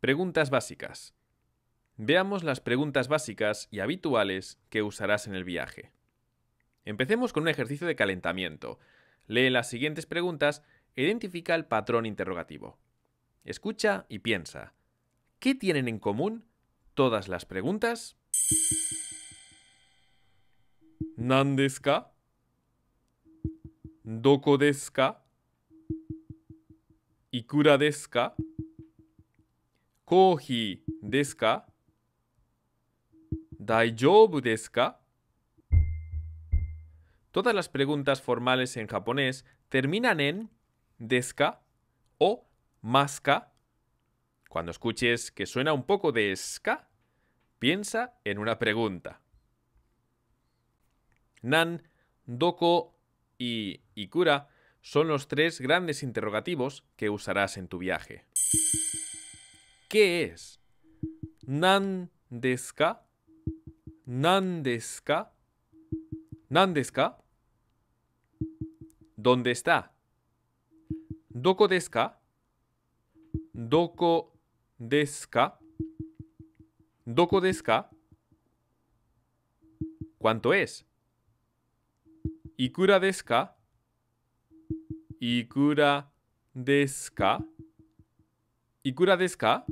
Preguntas básicas. Veamos las preguntas básicas y habituales que usarás en el viaje. Empecemos con un ejercicio de calentamiento. Lee las siguientes preguntas e identifica el patrón interrogativo. Escucha y piensa. ¿Qué tienen en común todas las preguntas? ¿Nandeska? ¿Doko ¿Ikuradesca? コーヒーですか大丈夫ですか Todas las preguntas formales en japonés terminan en deska o maska. Cuando escuches que suena un poco de ska, piensa en una pregunta. Nan, doko y ikura son los tres grandes interrogativos que usarás en tu viaje. ¿Qué es? Nan Nandesca. Nan ¿Dónde está? Doko desca. Doko desca. Doko desca. ¿Cuánto es? Ikura desca. Ikura desca. Ikura desca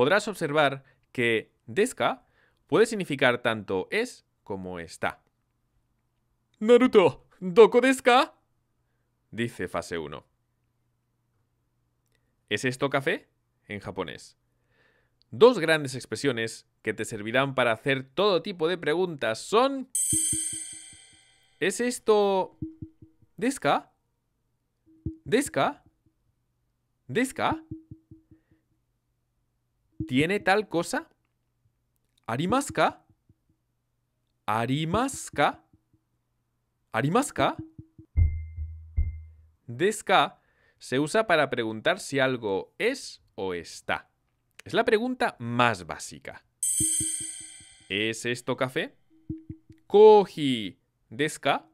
podrás observar que deska puede significar tanto es como está. Naruto, ¿doko deska? Dice fase 1. ¿Es esto café? En japonés. Dos grandes expresiones que te servirán para hacer todo tipo de preguntas son... ¿Es esto... deska? ¿Deska? ¿Deska? ¿Tiene tal cosa? ¿Arimasca? ¿Arimasca? ¿Arimasca? ¿Desca? se usa para preguntar si algo es o está. Es la pregunta más básica. ¿Es esto café? Koji desca?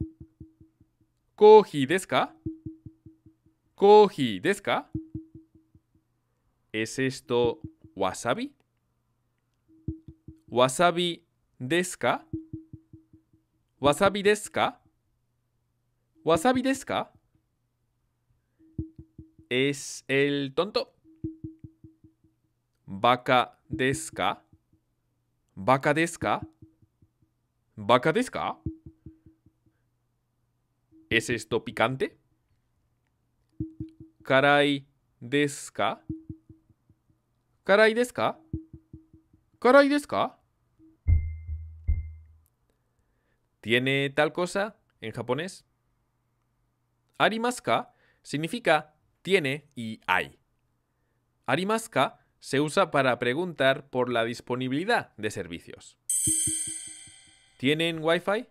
Koji desca? Koji desca? ¿Es esto wasabi? Wasabi desca? Wasabi desca? Wasabi desca? ¿Es el tonto? Vaca desca? Vaca desca? Vaca desca? ¿Es esto picante? Caray desca? Karaideska, ¿Tiene tal cosa en japonés? Arimaska significa tiene y hay. Arimaska se usa para preguntar por la disponibilidad de servicios. ¿Tienen Wi-Fi?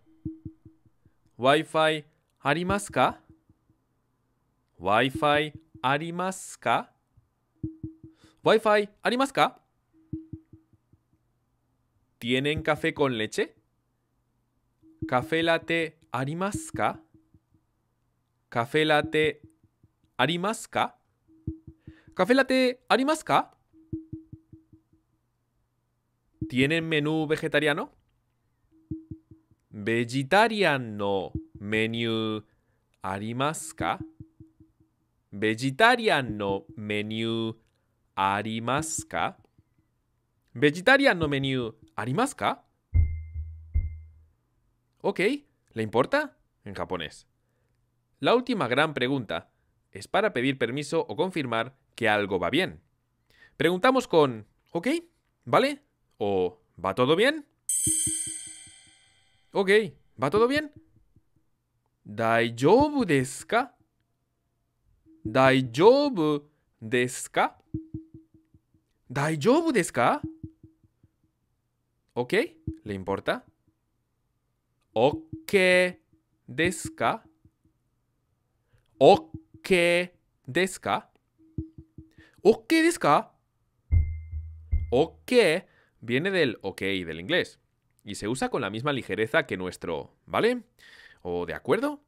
¿Wi-Fi arimasu ¿Wi-Fi ARIMASUKA? Wi-Fi, ¿Tienen café con leche? ¿Café latte arimasca. ¿Café latte arimasca. ¿Café latte arimasca? ¿Tienen menú vegetariano? Vegetariano, no menú Arimasca. ¿Vegetarian no menú arimasu Vegetarian no menu arimasu Ok, ¿le importa? En japonés. La última gran pregunta es para pedir permiso o confirmar que algo va bien. Preguntamos con ¿ok? ¿Vale? ¿O va todo bien? Ok, ¿va todo bien? ¿Daijoubu desu ka? ¿Daijobu ¿Ok? ¿Le importa? ¿Ok desu ka? ¿Ok desu ¿Ok desu ka? ¿Ok? Viene del ok del inglés y se usa con la misma ligereza que nuestro, ¿vale? ¿O de acuerdo?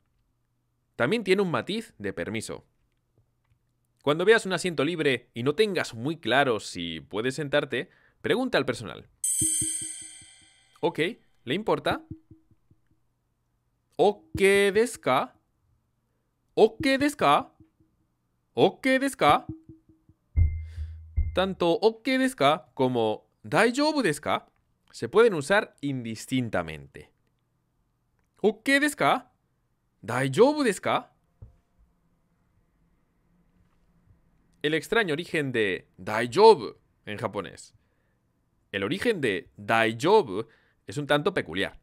También tiene un matiz de permiso. Cuando veas un asiento libre y no tengas muy claro si puedes sentarte, pregunta al personal. Ok, ¿le importa? ¿O deska, desca? ¿O qué deska. ¿O Tanto OK deska como Daijoubu deska se pueden usar indistintamente. OK deska, Daijoubu deska. el extraño origen de Daijob en japonés. El origen de Daijob es un tanto peculiar.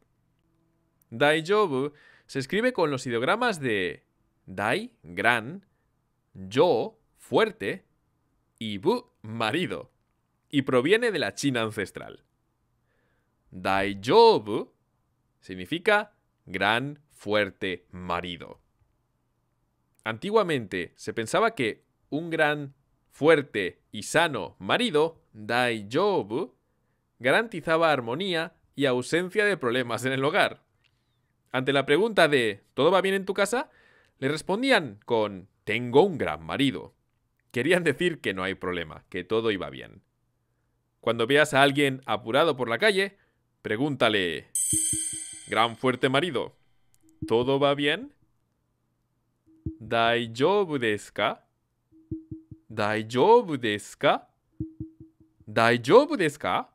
Daijob se escribe con los ideogramas de Dai, gran, yo, fuerte, y bu, marido, y proviene de la China ancestral. Daijob significa gran, fuerte, marido. Antiguamente se pensaba que un gran, fuerte y sano marido, job, garantizaba armonía y ausencia de problemas en el hogar. Ante la pregunta de ¿todo va bien en tu casa? le respondían con tengo un gran marido. Querían decir que no hay problema, que todo iba bien. Cuando veas a alguien apurado por la calle, pregúntale Gran fuerte marido, ¿todo va bien? Daijoubu desu ka? 大丈夫ですか大丈夫ですか